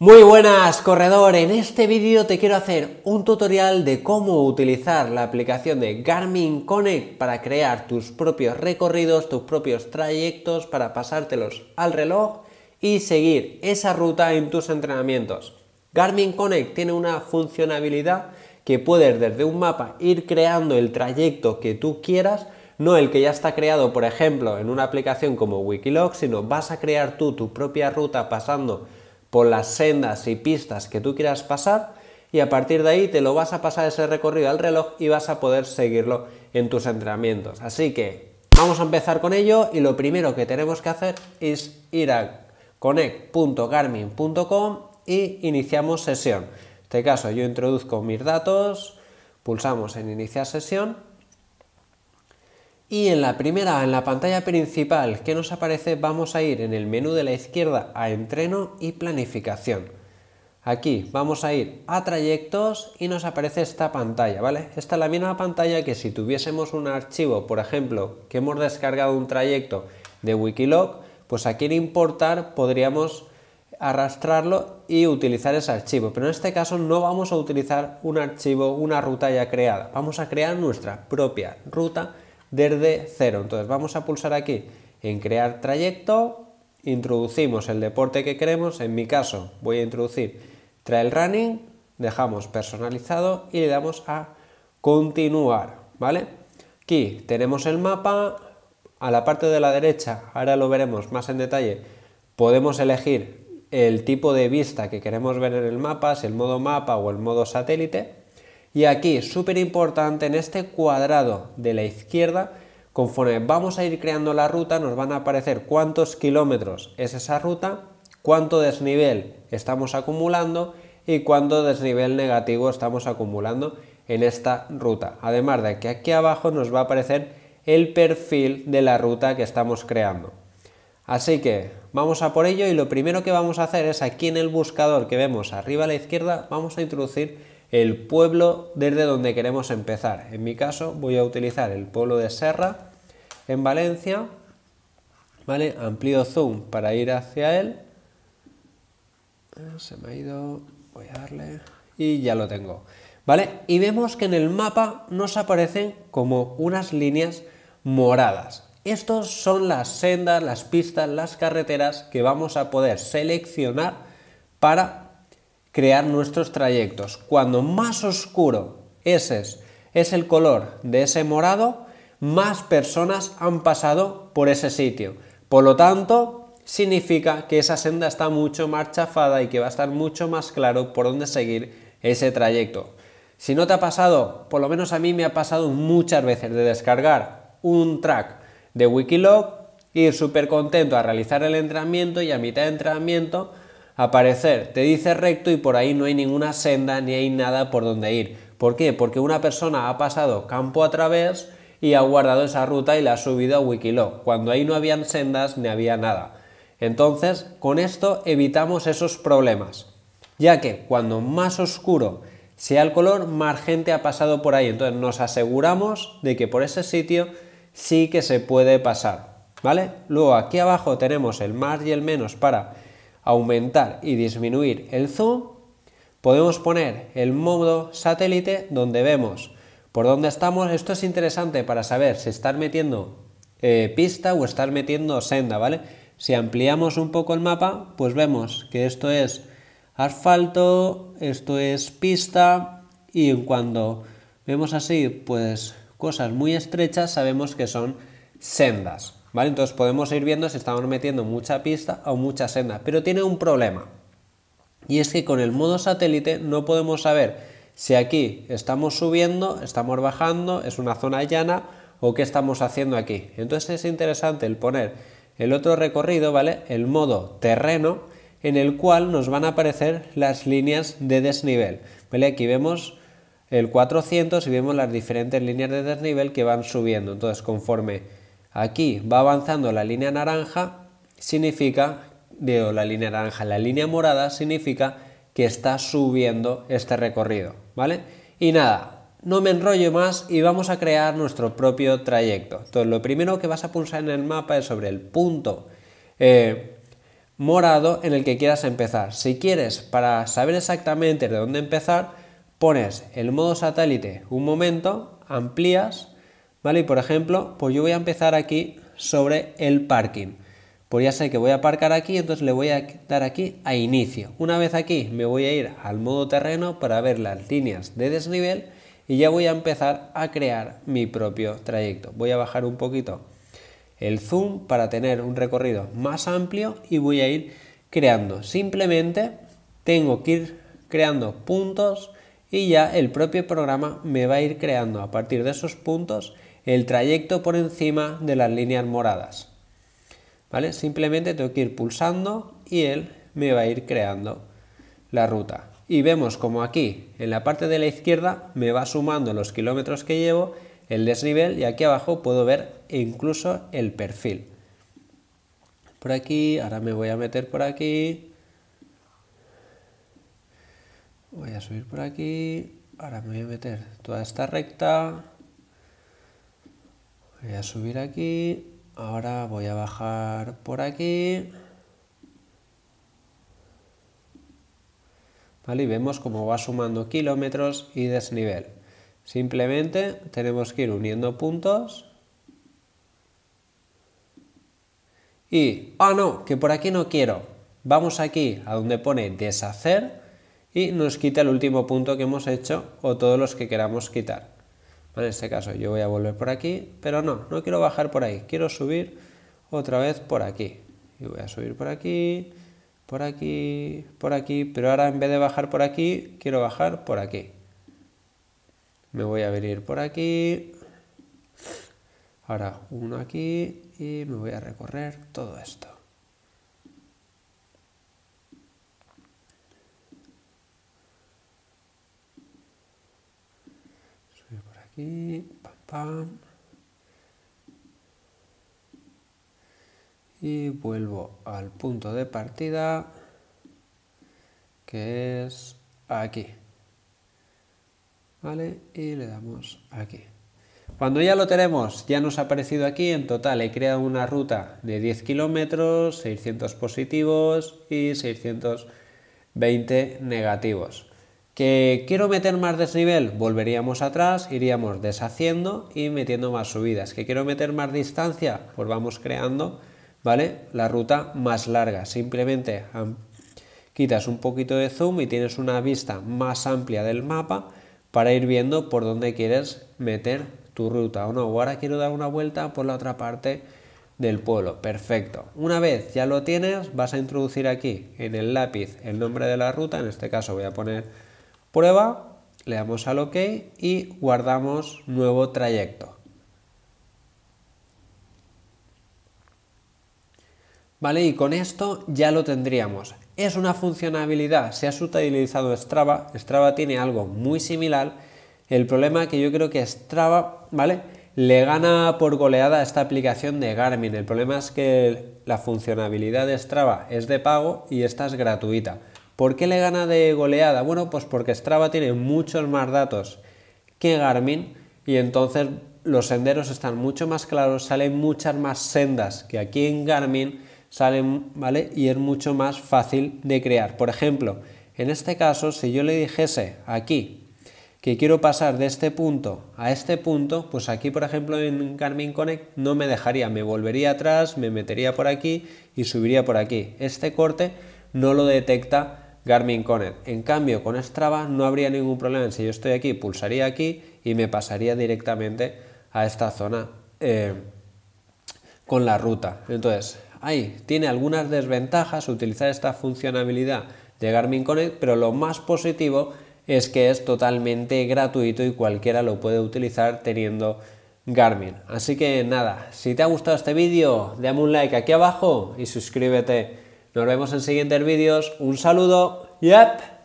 Muy buenas corredor, en este vídeo te quiero hacer un tutorial de cómo utilizar la aplicación de Garmin Connect para crear tus propios recorridos, tus propios trayectos para pasártelos al reloj y seguir esa ruta en tus entrenamientos. Garmin Connect tiene una funcionalidad que puedes desde un mapa ir creando el trayecto que tú quieras, no el que ya está creado por ejemplo en una aplicación como Wikiloc, sino vas a crear tú tu propia ruta pasando por las sendas y pistas que tú quieras pasar y a partir de ahí te lo vas a pasar ese recorrido al reloj y vas a poder seguirlo en tus entrenamientos. Así que vamos a empezar con ello y lo primero que tenemos que hacer es ir a connect.garmin.com y iniciamos sesión. En este caso yo introduzco mis datos, pulsamos en iniciar sesión y en la primera, en la pantalla principal que nos aparece, vamos a ir en el menú de la izquierda a entreno y planificación. Aquí vamos a ir a trayectos y nos aparece esta pantalla, ¿vale? Esta es la misma pantalla que si tuviésemos un archivo, por ejemplo, que hemos descargado un trayecto de Wikiloc, pues aquí en importar podríamos arrastrarlo y utilizar ese archivo. Pero en este caso no vamos a utilizar un archivo, una ruta ya creada. Vamos a crear nuestra propia ruta desde cero. Entonces vamos a pulsar aquí en crear trayecto, introducimos el deporte que queremos, en mi caso voy a introducir trail running, dejamos personalizado y le damos a continuar, ¿vale? Aquí tenemos el mapa, a la parte de la derecha, ahora lo veremos más en detalle, podemos elegir el tipo de vista que queremos ver en el mapa, si el modo mapa o el modo satélite, y aquí, súper importante, en este cuadrado de la izquierda, conforme vamos a ir creando la ruta, nos van a aparecer cuántos kilómetros es esa ruta, cuánto desnivel estamos acumulando y cuánto desnivel negativo estamos acumulando en esta ruta. Además de que aquí abajo nos va a aparecer el perfil de la ruta que estamos creando. Así que vamos a por ello y lo primero que vamos a hacer es aquí en el buscador que vemos arriba a la izquierda vamos a introducir el pueblo desde donde queremos empezar. En mi caso voy a utilizar el pueblo de Serra en Valencia. ¿Vale? Amplío zoom para ir hacia él. Se me ha ido. Voy a darle. Y ya lo tengo. ¿Vale? Y vemos que en el mapa nos aparecen como unas líneas moradas. Estas son las sendas, las pistas, las carreteras que vamos a poder seleccionar para crear nuestros trayectos. Cuando más oscuro ese es, el color de ese morado, más personas han pasado por ese sitio. Por lo tanto, significa que esa senda está mucho más chafada y que va a estar mucho más claro por dónde seguir ese trayecto. Si no te ha pasado, por lo menos a mí me ha pasado muchas veces de descargar un track de Wikilog, ir súper contento a realizar el entrenamiento y a mitad de entrenamiento aparecer. Te dice recto y por ahí no hay ninguna senda ni hay nada por donde ir. ¿Por qué? Porque una persona ha pasado campo a través y ha guardado esa ruta y la ha subido a Wikiloc, cuando ahí no habían sendas ni había nada. Entonces, con esto evitamos esos problemas, ya que cuando más oscuro sea el color, más gente ha pasado por ahí. Entonces, nos aseguramos de que por ese sitio sí que se puede pasar, ¿vale? Luego, aquí abajo tenemos el más y el menos para aumentar y disminuir el zoom, podemos poner el modo satélite donde vemos por dónde estamos. Esto es interesante para saber si estar metiendo eh, pista o estar metiendo senda, ¿vale? Si ampliamos un poco el mapa, pues vemos que esto es asfalto, esto es pista y cuando vemos así, pues cosas muy estrechas, sabemos que son sendas. Entonces podemos ir viendo si estamos metiendo mucha pista o mucha senda, pero tiene un problema. Y es que con el modo satélite no podemos saber si aquí estamos subiendo, estamos bajando, es una zona llana o qué estamos haciendo aquí. Entonces es interesante el poner el otro recorrido, ¿vale? El modo terreno en el cual nos van a aparecer las líneas de desnivel. ¿Vale? Aquí vemos el 400 y vemos las diferentes líneas de desnivel que van subiendo. Entonces conforme aquí va avanzando la línea naranja, significa, la línea naranja, la línea morada significa que está subiendo este recorrido, ¿vale? Y nada, no me enrollo más y vamos a crear nuestro propio trayecto. Entonces, lo primero que vas a pulsar en el mapa es sobre el punto eh, morado en el que quieras empezar. Si quieres, para saber exactamente de dónde empezar, pones el modo satélite un momento, amplías, ¿vale? Y por ejemplo, pues yo voy a empezar aquí sobre el parking. Pues ya sé que voy a aparcar aquí, entonces le voy a dar aquí a inicio. Una vez aquí me voy a ir al modo terreno para ver las líneas de desnivel y ya voy a empezar a crear mi propio trayecto. Voy a bajar un poquito el zoom para tener un recorrido más amplio y voy a ir creando. Simplemente tengo que ir creando puntos y ya el propio programa me va a ir creando a partir de esos puntos el trayecto por encima de las líneas moradas. ¿Vale? Simplemente tengo que ir pulsando y él me va a ir creando la ruta. Y vemos como aquí, en la parte de la izquierda, me va sumando los kilómetros que llevo, el desnivel y aquí abajo puedo ver incluso el perfil. Por aquí, ahora me voy a meter por aquí. Voy a subir por aquí. Ahora me voy a meter toda esta recta. Voy a subir aquí, ahora voy a bajar por aquí. ¿Vale? Y vemos cómo va sumando kilómetros y desnivel. Simplemente tenemos que ir uniendo puntos. Y, ah, no, que por aquí no quiero. Vamos aquí a donde pone deshacer y nos quita el último punto que hemos hecho o todos los que queramos quitar. Pues en este caso yo voy a volver por aquí, pero no, no quiero bajar por ahí, quiero subir otra vez por aquí. Y voy a subir por aquí, por aquí, por aquí, pero ahora en vez de bajar por aquí, quiero bajar por aquí. Me voy a venir por aquí, ahora uno aquí y me voy a recorrer todo esto. y y vuelvo al punto de partida que es aquí vale y le damos aquí cuando ya lo tenemos ya nos ha aparecido aquí en total he creado una ruta de 10 kilómetros 600 positivos y 620 negativos que quiero meter más desnivel, volveríamos atrás, iríamos deshaciendo y metiendo más subidas. Que quiero meter más distancia, pues vamos creando, ¿vale? La ruta más larga. Simplemente quitas un poquito de zoom y tienes una vista más amplia del mapa para ir viendo por dónde quieres meter tu ruta o Ahora quiero dar una vuelta por la otra parte del pueblo. Perfecto. Una vez ya lo tienes, vas a introducir aquí en el lápiz el nombre de la ruta. En este caso voy a poner prueba, le damos al OK y guardamos nuevo trayecto. Vale, y con esto ya lo tendríamos. Es una funcionalidad, se ha utilizado Strava, Strava tiene algo muy similar. El problema que yo creo que Strava, ¿vale? Le gana por goleada a esta aplicación de Garmin. El problema es que la funcionalidad de Strava es de pago y esta es gratuita. ¿Por qué le gana de goleada? Bueno, pues porque Strava tiene muchos más datos que Garmin y entonces los senderos están mucho más claros, salen muchas más sendas que aquí en Garmin salen, ¿vale? Y es mucho más fácil de crear. Por ejemplo, en este caso, si yo le dijese aquí que quiero pasar de este punto a este punto, pues aquí, por ejemplo, en Garmin Connect no me dejaría, me volvería atrás, me metería por aquí y subiría por aquí. Este corte no lo detecta Garmin Connect. En cambio, con Strava no habría ningún problema. Si yo estoy aquí, pulsaría aquí y me pasaría directamente a esta zona eh, con la ruta. Entonces, ahí tiene algunas desventajas utilizar esta funcionalidad de Garmin Connect, pero lo más positivo es que es totalmente gratuito y cualquiera lo puede utilizar teniendo Garmin. Así que nada, si te ha gustado este vídeo, dame un like aquí abajo y suscríbete nos vemos en siguientes vídeos. Un saludo. Yep.